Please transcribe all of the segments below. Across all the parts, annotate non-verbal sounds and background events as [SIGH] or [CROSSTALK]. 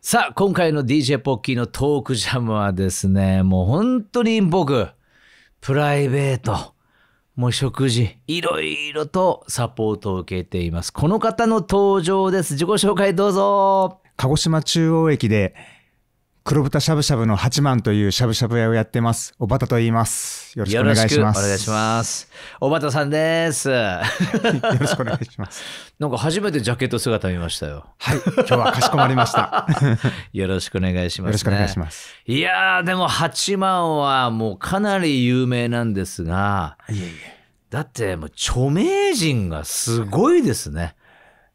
さあ、今回の DJ ポッキーのトークジャムはですね、もう本当に僕、プライベート、もう食事、いろいろとサポートを受けています。この方の登場です。自己紹介どうぞ。鹿児島中央駅で黒豚しゃぶしゃぶの八幡というしゃぶしゃぶ屋をやってます。おばたと言います。よろしくお願いします。お願いします。おばたさんです。[LAUGHS] よろしくお願いします。なんか初めてジャケット姿見ましたよ。はい、今日はかしこまりました。[LAUGHS] よろしくお願いします、ね、よろしくお願いします。いやでも八幡はもうかなり有名なんですが、いえいえ。だってもう著名人がすごいですね。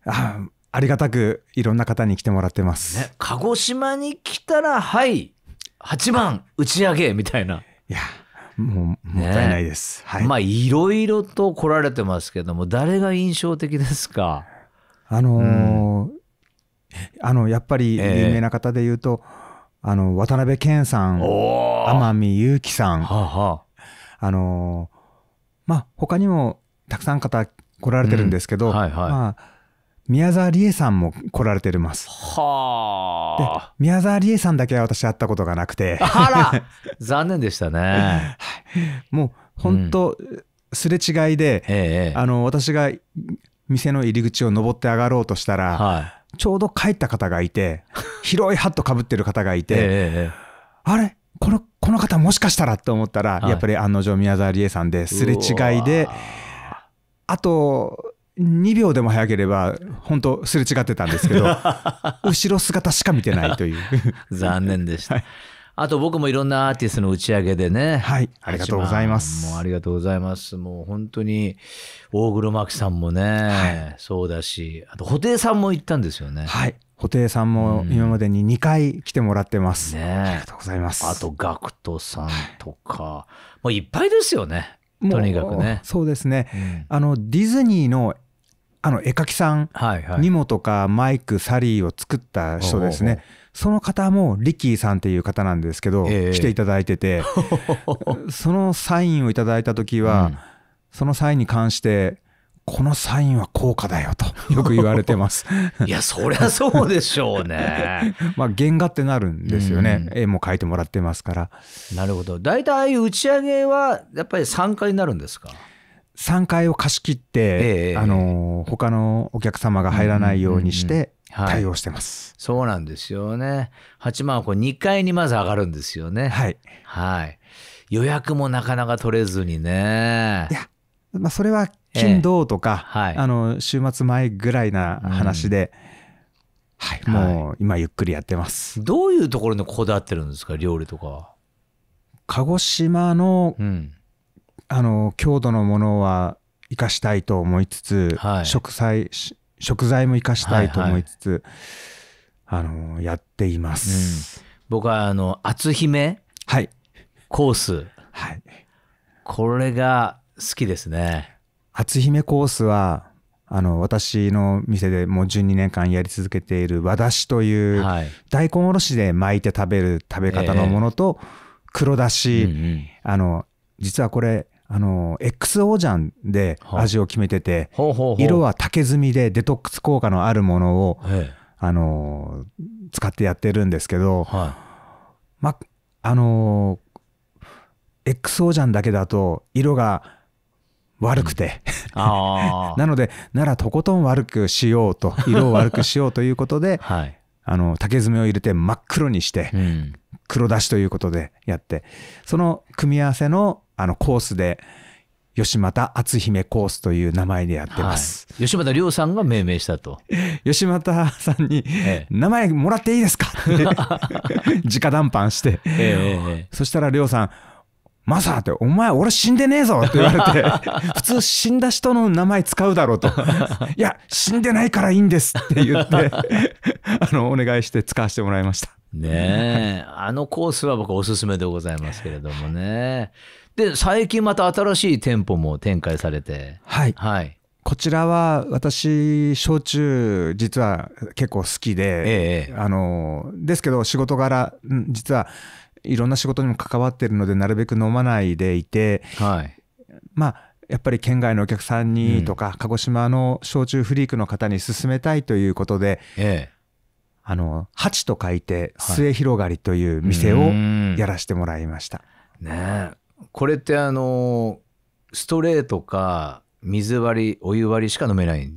あありがたくいろんな方に来てもらってます、ね、鹿児島に来たらはい8番打ち上げみたいないやもうもったいないです、ね、はい、まあいろいろと来られてますけども誰が印象的ですかあのーうん、あのやっぱり有名な方で言うと、えー、あの渡辺謙さん天海祐希さん、はあはあ、あのー、まあ他にもたくさん方来られてるんですけど、うんはいはい、まあ宮沢りえさんも来られてます。はあ。宮沢理恵さんだけは私会ったことがなくて。あら [LAUGHS] 残念でしたね。もう本当、すれ違いで、ええ、あの私が店の入り口を登って上がろうとしたら、はい、ちょうど帰った方がいて、[LAUGHS] 広いハットかぶってる方がいて、え、あれこのこの方もしかしたらと思ったら、はい、やっぱり案の定宮沢りえさんですれ違いであと2秒でも早ければ本当すれ違ってたんですけど [LAUGHS] 後ろ姿しか見てないという [LAUGHS] 残念でした、はい、あと僕もいろんなアーティストの打ち上げでねはいありがとうございますもうありがとうございますもう本当に大黒摩季さんもね、はい、そうだしあと布袋さんも行ったんですよねはい布袋さんも今までに2回来てもらってます、うん、ねありがとうございますあと GACKT さんとか、はい、もういっぱいですよねとにかくねそうですね、うん、あのディズニーのあの絵描きさん、はいはい、ニモとかマイクサリーを作った人ですね。おうおうその方もリッキーさんっていう方なんですけど、えー、来ていただいてて [LAUGHS] そのサインをいただいた時は、うん、そのサインに関してこのサインは高価だよと [LAUGHS] よく言われてます [LAUGHS] いやそりゃそうでしょうね [LAUGHS] まあ原画ってなるんですよね、うん、絵も描いてもらってますからなるほど大体ああいう打ち上げはやっぱり3回になるんですか3階を貸し切って、えー、あの他のお客様が入らないようにして対応してます、うんうんうんはい、そうなんですよね8万はこう2階にまず上がるんですよねはい、はい、予約もなかなか取れずにねいや、まあ、それは金土とか、えーはい、あの週末前ぐらいな話で、うん、はい、もう今ゆっくりやってます、はい、どういうところにこだわってるんですか料理とか鹿児島の、うん、あの郷土のものは生かしたいと思いつつ、はい、食材食材も生かしたいと思いつつ、はいはい、あのやっています、うん、僕はあの篤姫、はい、コース、はい、これが好きですね初姫コースはあの私の店でもう12年間やり続けている和だしという、はい、大根おろしで巻いて食べる食べ方のものと、黒だし、うんうん、あの実はこれあの XO ジャンで味を決めてて、色は竹炭でデトックス効果のあるものを、えあの使ってやってるんですけど、はい、まあの XO ジャンだけだと色が悪くて、うん、[LAUGHS] なのでならとことん悪くしようと色を悪くしようということで、[LAUGHS] はい、あの竹爪を入れて真っ黒にして、うん、黒出しということでやってその組み合わせのあのコースで吉又篤姫コースという名前でやってます、はい、吉又亮さんが命名したと吉又 [LAUGHS] さんに、名前もらっていいですか?」って直談判して、ええ、そしたら亮さんマサーって、お前、俺死んでねえぞって言われて、[LAUGHS] 普通死んだ人の名前使うだろうと。[LAUGHS] いや、死んでないからいいんですって言って [LAUGHS] あの、お願いして使わせてもらいました。ねえ、あのコースは僕おすすめでございますけれどもね。で、最近また新しい店舗も展開されて。はい。はい。こちらは私焼酎実は結構好きで、ええ、あのですけど仕事柄実はいろんな仕事にも関わってるのでなるべく飲まないでいて、はい、まあやっぱり県外のお客さんにとか、うん、鹿児島の焼酎フリークの方に勧めたいということで、ええ、あの八と書いて末広がりという店をやらせてもらいました。はい、ねこれってあのストレートか水割りお湯割りしか飲めない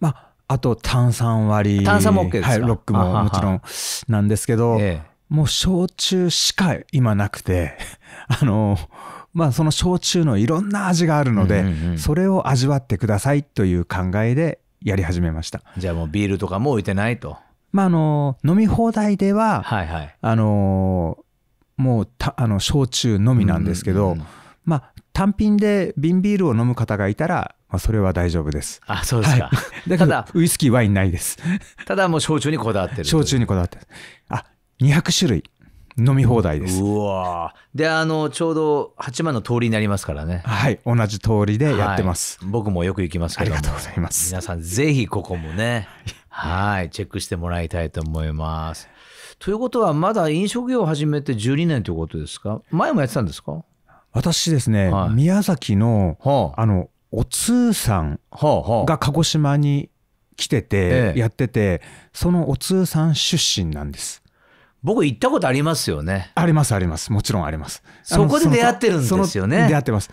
まああと炭酸割り炭酸も OK ですか、はい、ロックももちろんなんですけど、ええもう焼酎しか今なくて [LAUGHS] あのまあその焼酎のいろんな味があるので、うんうんうん、それを味わってくださいという考えでやり始めましたじゃあもうビールとかも置いてないとまああの飲み放題では、はいはい、あのもうたあの焼酎のみなんですけど、うんうんうん、まあ単品で瓶ビールを飲む方がいたらまあ、それは大丈夫です。あ、そうですか。はい、だただウイスキーワインないです。ただもう焼酎にこだわってる。焼酎にこだわってる。あ、200種類飲み放題ですうわであのちょうど8万の通りになりますからねはい同じ通りでやってます、はい、僕もよく行きますけどありがとうございます皆さんぜひここもねはいチェックしてもらいたいと思いますということはまだ飲食業を始めて12年ということですか前もやってたんですか私ですね、はい、宮崎の、はあ、あのお通さんが鹿児島に来てて、やってて、そのお通さん出身なんです僕行ったことありますよね。ありますあります。もちろんあります。そこで出会ってるんですよね。出会ってます。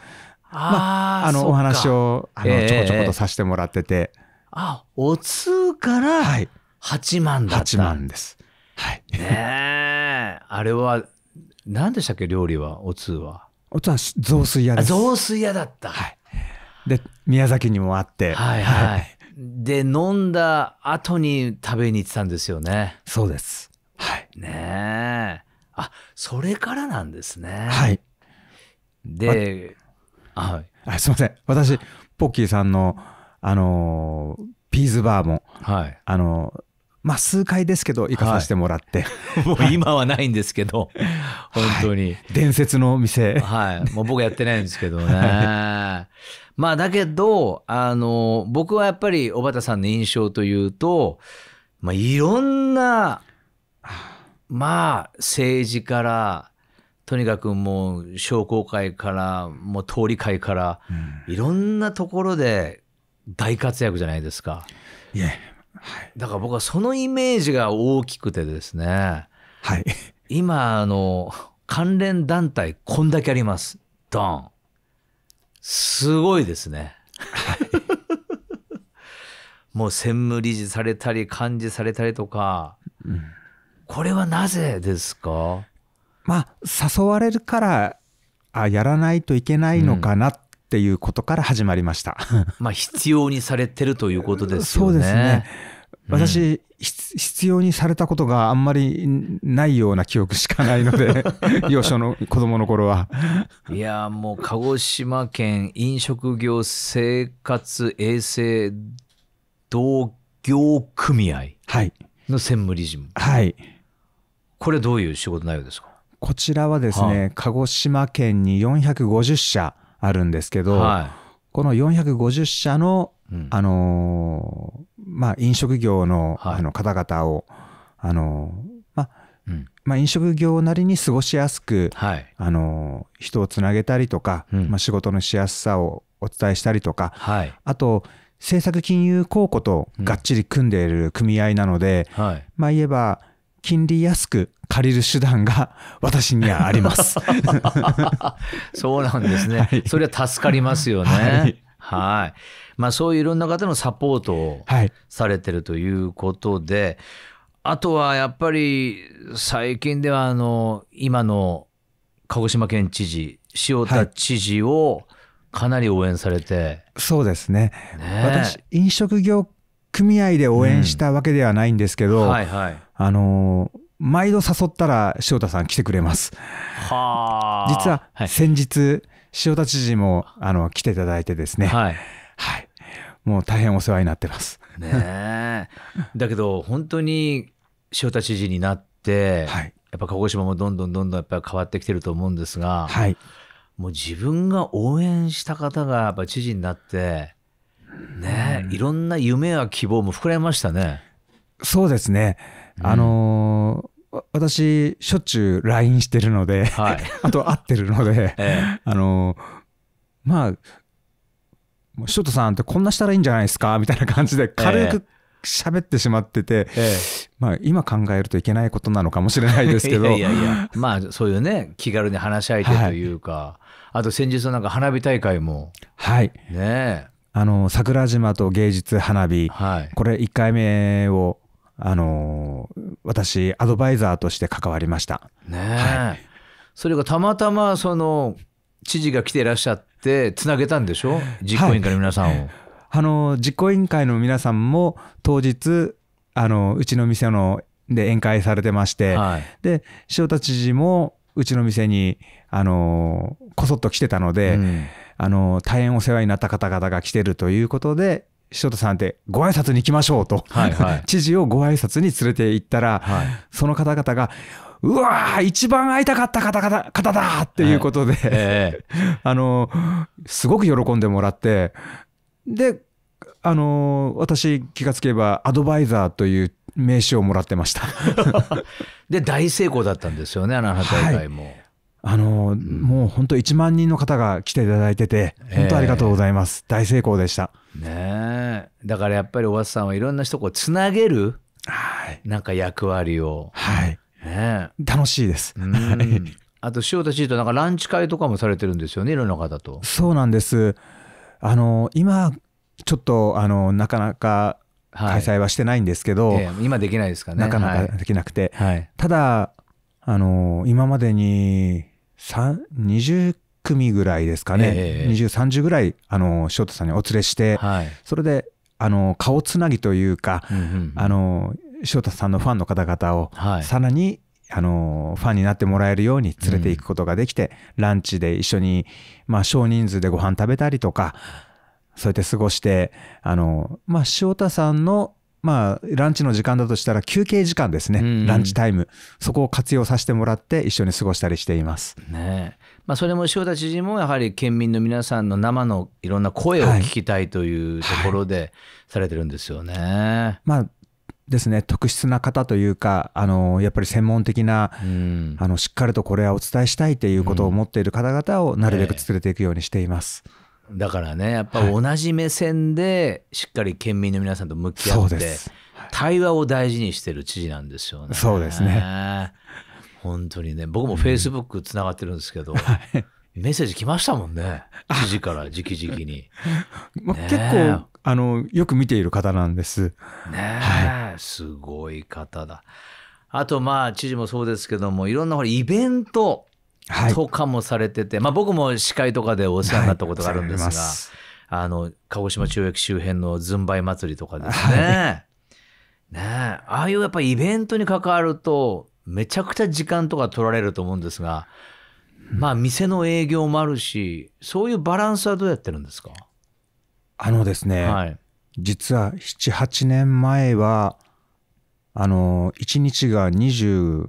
まあ、あのお話をあの、ちょこちょことさせてもらってて。あ、お通から八万だった。八、はい、万です。はい。ねえ、あれは何でしたっけ料理はお通は。お通は雑炊屋です。雑炊屋だった。はい。で宮崎にもあって。はいはい。はい、で飲んだ後に食べに行ってたんですよね。そうです。はい。ねえ。あ、それからなんですね。はい。で、はい。あすみません。私、ポッキーさんの、あのー、ピーズバーも、はい。あのー、まあ、数回ですけど、行かさせてもらって、はい、[LAUGHS] もう今はないんですけど、[LAUGHS] 本当に、はい、伝説のお店。はい。もう僕やってないんですけどね。[LAUGHS] はい、まあ、だけど、あのー、僕はやっぱり、小畑さんの印象というと、まあ、いろんな、まあ政治からとにかくもう商工会からもう通り会から、うん、いろんなところで大活躍じゃないですか。いえ、はい、だから僕はそのイメージが大きくてですね、はい、今あの関連団体こんだけありますドンすごいですね。はい、[LAUGHS] もう専務理事されたり幹事されたりとか。うんこれはなぜですかまあ誘われるからあやらないといけないのかなっていうことから始まりました、うん、まあ必要にされてるということですよね。そうですね私、うん、必要にされたことがあんまりないような記憶しかないので [LAUGHS] 幼少の子供の頃はいやもう鹿児島県飲食業生活衛生同業組合の専務理事も、はい、はい、これどういう仕事内容ですかこちらはですね、はあ、鹿児島県に450社あるんですけど、はい、この450社の、うん、あのー、まあ、飲食業のはい、あの方々を、あのー、まあ、うんまあ、飲食業なりに過ごしやすく、はい、あのー、人をつなげたりとか、うん、まあ、仕事のしやすさをお伝えしたりとか、あと政策金融公庫とがっちり組んでいる組合なので、まあ言えば金利安く借りる手段が [LAUGHS] 私にはあります [LAUGHS] そうなんですね、はい、それは助かりますよね。はいはいまあ、そういういろんな方のサポートをされてるということで、はい、あとはやっぱり最近ではあの今の鹿児島県知事塩田知事をかなり応援されて、はい、そうですね、ね、私飲食業組合で応援したわけではないんですけど、うんはいはい、あのー、毎度誘ったら塩田さん来てくれます。は実は先日、はい、塩田知事もあの来ていただいてですね、はい、はい、もう大変お世話になってます。ね [LAUGHS] だけど本当に塩田知事になって、はい、やっぱ鹿児島もどんどんどんどんやっぱ変わってきてると思うんですが、はい、もう自分が応援した方がやっぱ知事になって、ね、いろんな夢や希望も膨らみましたね。そうですね。あのー、私しょっちゅう LINE してるので、はい、[LAUGHS] あと会ってるので、[LAUGHS] ええ、あのー、まあショートさんってこんなしたらいいんじゃないですかみたいな感じで軽く喋ってしまってて、ええ、まあ、今考えるといけないことなのかもしれないですけど [LAUGHS] いやいやまあそういうね気軽に話し相手というか、はい、あと先日のなんか花火大会もはいねあの桜島と芸術花火、はい、これ1回目をあの私アドバイザーとして関わりましたね、はい、それがたまたまその知事が来ていらっしゃってつなげたんでしょ実行委員会の皆さんを、はい、あの実行委員会の皆さんも当日あのうちの店ので宴会されてまして、はい、で塩田知事もうちの店にあのこそっと来てたので、うん、あの大変お世話になった方々が来てるということで塩田さんってご挨拶に行きましょうと、はいはい、[LAUGHS] 知事をご挨拶に連れて行ったら、はい、その方々が、うわー、一番会いたかった方々方だっていうことで、はいえー、[LAUGHS] あの、すごく喜んでもらって、で、あの、私、気がつけば、アドバイザーという名刺をもらってました [LAUGHS] で、大成功だったんですよね、あの大会も。はいあの、うん、もう本当1万人の方が来ていただいてて、本当ありがとうございます。大成功でした。ねだからやっぱりお橋さんはいろんな人をつなげる、はい、なんか役割を。はい。ね楽しいです。[LAUGHS] あと塩田知事となんかランチ会とかもされてるんですよね、いろんな方と。そうなんです。あの、今、ちょっと、あの、なかなか開催はしてないんですけど、はいえー、今できないですかね。なかなかできなくて。はい、ただ、あの、今までに20組ぐらいですかね、えー、20、30ぐらいあの田さんにお連れして、はい、それであの顔つなぎというか、うんうんうん、あの田さんのファンの方々をさらに、あのファンになってもらえるように連れていくことができて、うん、ランチで一緒に、まあ、少人数でご飯食べたりとかそうやって過ごしてあの、まあ、塩田さんのまあ、ランチの時間だとしたら休憩時間ですね、うんうん、ランチタイム、そこを活用させてもらって、一緒に過ごしたりしています。ねまあ、それも塩田知事も、やはり県民の皆さんの生のいろんな声を聞きたいというところで、されてるんですよね。はいはい、まあですね、特質な方というかあのやっぱり専門的な、うん、あのしっかりとこれはお伝えしたいということを思っている方々をなるべく連れていくようにしています。えーだからねやっぱ同じ目線でしっかり県民の皆さんと向き合って、はい、対話を大事にしてる知事なんですよね。そうですね本当にね僕もフェイスブックつながってるんですけど、う [LAUGHS] ん、メッセージ来ましたもんね知事から直々に。[LAUGHS] 結構あのよく見ている方なんです。ね、はい、すごい方だ。あとまあ知事もそうですけどもいろんなほらイベントとかもされてて、はい、まあ、僕も司会とかでお世話になったことがあるんですが、はい、すあの鹿児島中駅周辺のずんばい祭りとかですね、はい、ねああいうやっぱイベントに関わるとめちゃくちゃ時間とか取られると思うんですが、まあ、店の営業もあるしそういうバランスはどうやってるんですかあのですね、はい、実は78年前はあの1日が20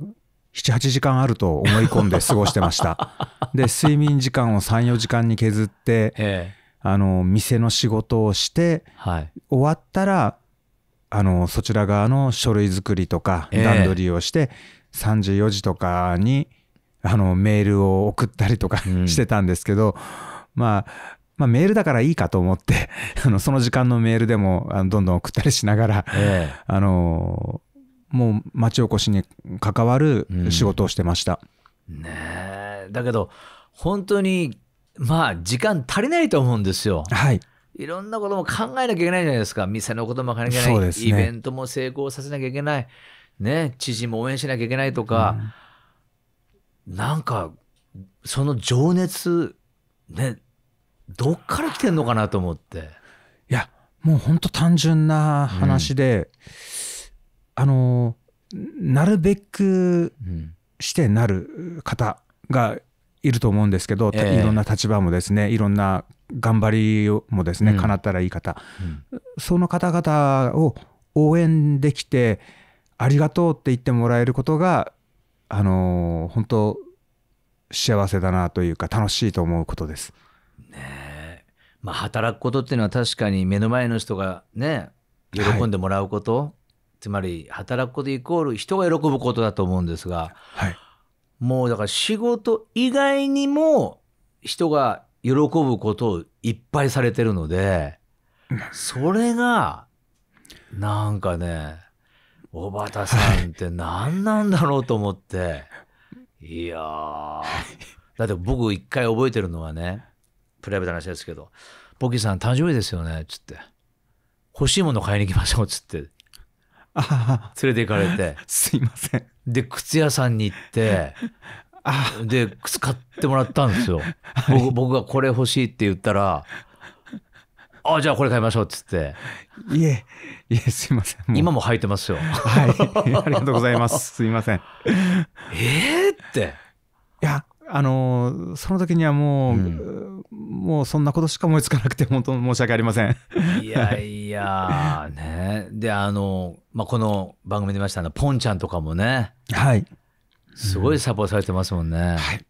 78時間あると思い込んで過ごしてました [LAUGHS] で睡眠時間を34時間に削って、ええ、あの店の仕事をして、はい、終わったらあのそちら側の書類作りとか段取りをして、えー、3時4時とかにあのメールを送ったりとかしてたんですけど、うん、まあまあ、メールだからいいかと思ってあのその時間のメールでもあのどんどん送ったりしながら、えあのもう町おこしに関わる仕事をしてました。うん、ねだけど本当にまあ時間足りないと思うんですよ。はいいろんなことも考えなきゃいけないじゃないですか。店のことも考えなきゃいけない、ね、イベントも成功させなきゃいけない、ね、知事も応援しなきゃいけないとか、うん、なんか、その情熱、ね、どっから来てんのかなと思って。いや、もう本当単純な話で、うんあのなるべくしてなる方がいると思うんですけど、いろんな立場もですねいろんな頑張りもですね、かな叶ったらいい方、うん、その方々を応援できてありがとうって言ってもらえることがあの本当幸せだなというか楽しいと思うことです。ねまあ、働くことっていうのは確かに目の前の人がね喜んでもらうこと、はいつまり働くことイコール人が喜ぶことだと思うんですが、はい、もうだから仕事以外にも人が喜ぶことをいっぱいされてるのでそれがなんかね小畑さんって何なんだろうと思って、い、やだって僕一回覚えてるのはねプライベートな話ですけど「ポキさん誕生日ですよね」っつって「欲しいもの買いに行きましょう」っつって [LAUGHS] 連れて行かれてすいませんで靴屋さんに行って [LAUGHS] で靴買ってもらったんですよ、[LAUGHS] はい、僕がこれ欲しいって言ったら「あじゃあこれ買いましょう」っつっていえいえすいません今も履いてますよはいありがとうございますすいませんええっていやあのその時にはもう、うん、もうそんなことしか思いつかなくて本当申し訳ありませんいやいやねであの、まあ、この番組でましたのポンちゃんとかもねはいすごいサポートされてますもんね、うん、はい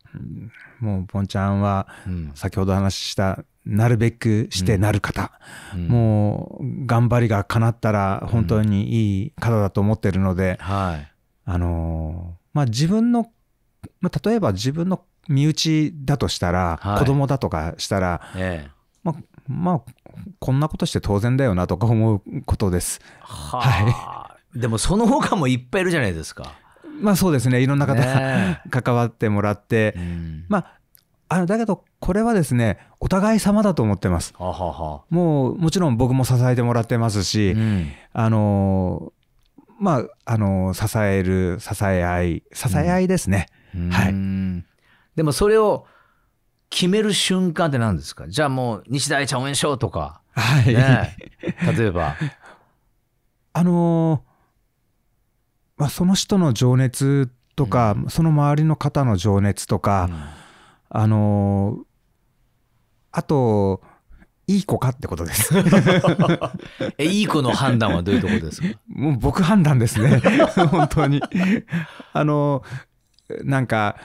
もうポンちゃんは、先ほど話したなるべくしてなる方、うん、もう頑張りが叶ったら本当にいい方だと思ってるので、はい、あのーまあ、自分のまあ、例えば自分の身内だとしたら、はい、子供だとかしたら、ええ、まあ、まあ、こんなことして当然だよなとか思うことです。は、はい、でもその他もいっぱいいるじゃないですか。まあそうですねいろんな方、関わってもらって、うん、まああのだけどこれはですねお互い様だと思ってますははもうもちろん僕も支えてもらってますし、うん、あのまああの支える支え合い支え合いですね、うんはい。でもそれを決める瞬間って何ですかじゃあもう日大ちゃん応援しようとか、はい、ね、例えば。[LAUGHS] あのー、まあ、その人の情熱とか、うん、その周りの方の情熱とか、うん、あのー、あといい子かってことです [LAUGHS] えいい子の判断はどういうところですか [LAUGHS] もう僕判断ですね本当にあのーなんか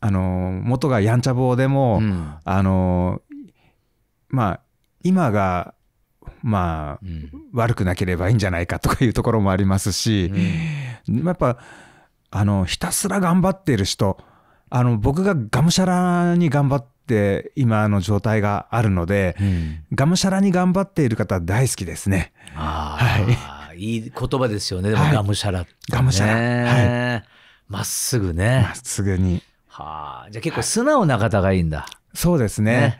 あの元がやんちゃ坊でも、うん、あのまあ今がまあ、うん、悪くなければいいんじゃないかとかいうところもありますし、うん、やっぱあのひたすら頑張っている人あの僕ががむしゃらに頑張って今の状態があるので、がむしゃらに頑張っている方大好きですね。はい、いい言葉ですよね、はい、がむしゃら、ね、がむしゃら、はいまっすぐねまっすぐにはあじゃあ結構素直な方がいいんだ、はい、そうですね、ね、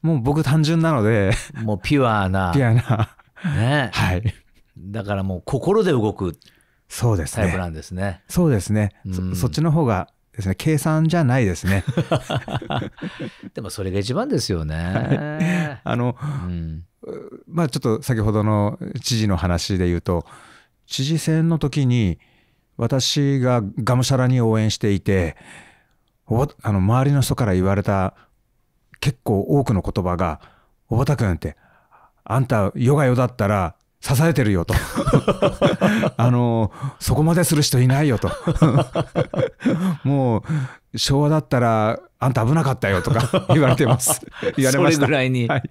もう僕単純なのでもうピュアなピュアなねはいだからもう心で動くそうですねタイプなんですねそうですね、うん、そっちの方がですね計算じゃないですね [LAUGHS] でもそれが一番ですよね、はい、あの、うん、まあちょっと先ほどの知事の話で言うと知事選の時に私ががむしゃらに応援していてあの周りの人から言われた結構多くの言葉が「おばたくんってあんたヨガヨだったら支えてるよと [LAUGHS] [LAUGHS] あのそこまでする人いないよと [LAUGHS] もう昭和だったらあんた危なかったよとか言われてます言われましたそれぐらいに、はい、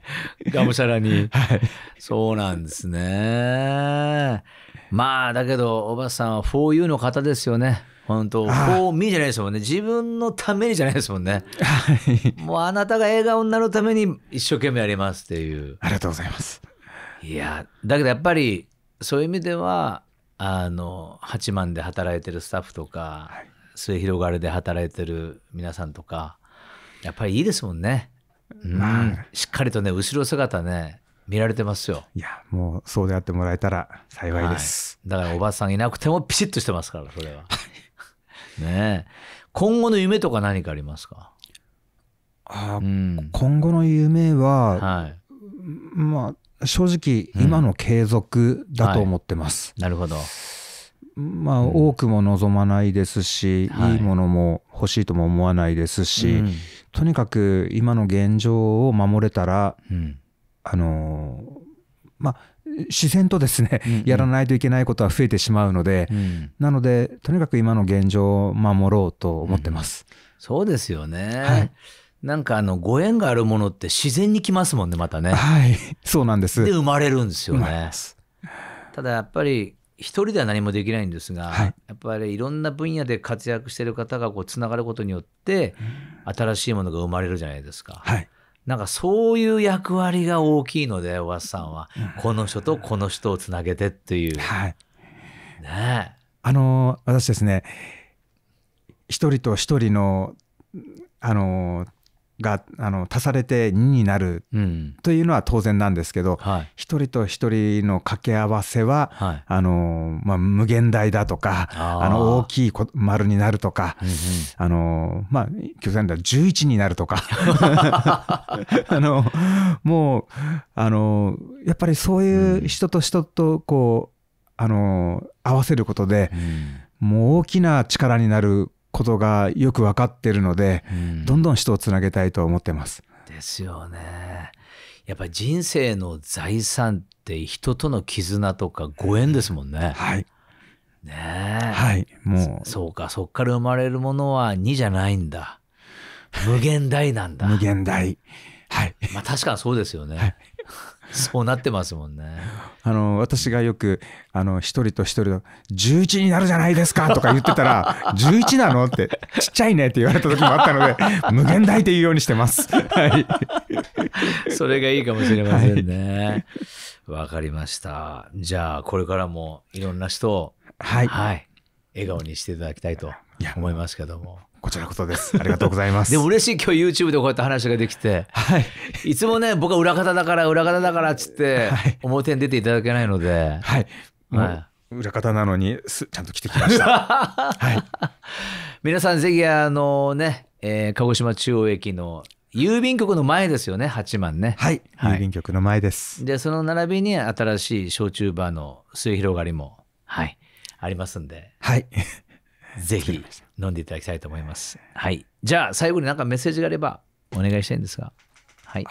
がむしゃらに、はい、そうなんですねまあだけどおばさんは 4U の方ですよね本当 4Me じゃないですもんね自分のためにじゃないですもんねもうあなたが笑顔になるために一生懸命やりますっていうありがとうございますいやだけどやっぱりそういう意味ではあの八幡で働いてるスタッフとか、はい、末広がりで働いてる皆さんとかやっぱりいいですもんね、うん、まあ、しっかりとね後ろ姿ね見られてますよいやもうそうであってもらえたら幸いです、はい、だからおばさんいなくてもピシッとしてますからそれは [LAUGHS] ね今後の夢とか何かありますかあ、うん、今後の夢は、はい、まあ正直今の継続だと思ってます、うんはい、なるほどまあ、多くも望まないですし、うんはい、いいものも欲しいとも思わないですし、うん、とにかく今の現状を守れたら、うん、あのまあ、自然とですね、うんうん、やらないといけないことは増えてしまうので、うん、なのでとにかく今の現状を守ろうと思ってます。うん、そうですよね、はい、なんかあのご縁があるものって自然に来ますもんねまたね。はいそうなんですで生まれるんですよね。ただやっぱり一人では何もできないんですが、はい、やっぱりいろんな分野で活躍してる方がこうつながることによって新しいものが生まれるじゃないですか。はいなんかそういう役割が大きいので、小笠さんは。この人とこの人をつなげてっていう。はい。ねあの、私ですね、一人と一人の、あの、があの足されて2になるというのは当然なんですけど、うんはい、一人と一人の掛け合わせは、はい、あのまあ、無限大だとかあの大きい丸になるとか、うんうん、あのまあ極端だ11になるとか [LAUGHS] あのもうあのやっぱりそういう人と人とこう、あの合わせることで、うん、もう大きな力になることがよく分かってるので、うん、どんどん人をつなげたいと思ってます。ですよね。やっぱり人生の財産って人との絆とかご縁ですもんね。はい。ねえ。はいもうそうかそっから生まれるものは2じゃないんだ無限大なんだ無限大はいまあ確かにそうですよね、はい、そうなってますもんね。あの私がよくあの一人と一人11になるじゃないですかとか言ってたら11 [LAUGHS] なのってちっちゃいねって言われた時もあったので無限大って言うようにしてます。はい、それがいいかもしれませんね。わ、はい、かりました。じゃあこれからもいろんな人を、はい、はい、笑顔にしていただきたいと思いますけども。こちらこそです。ありがとうございます。でも嬉しい今日 YouTube でこうやって話ができて、はい、いつもね僕は裏方だから裏方だからっつって、はい、表に出ていただけないので、はい、はい、裏方なのにすちゃんと来てきました。[LAUGHS] はい、皆さんぜひあのね、えー、鹿児島中央駅の郵便局の前ですよね八幡ね、はい、はい、郵便局の前ですでその並びに新しい焼酎バーの末広がりもはいありますんではいぜひ飲んでいただきたいと思います。はい、じゃあ最後になんかメッセージがあればお願いしたいんですが、はい、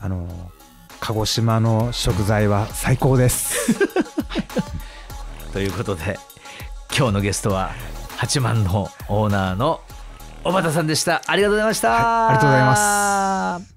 あの鹿児島の食材は最高です。[LAUGHS] ということで今日のゲストは八幡のオーナーの小畑さんでした。ありがとうございました。はい、ありがとうございます。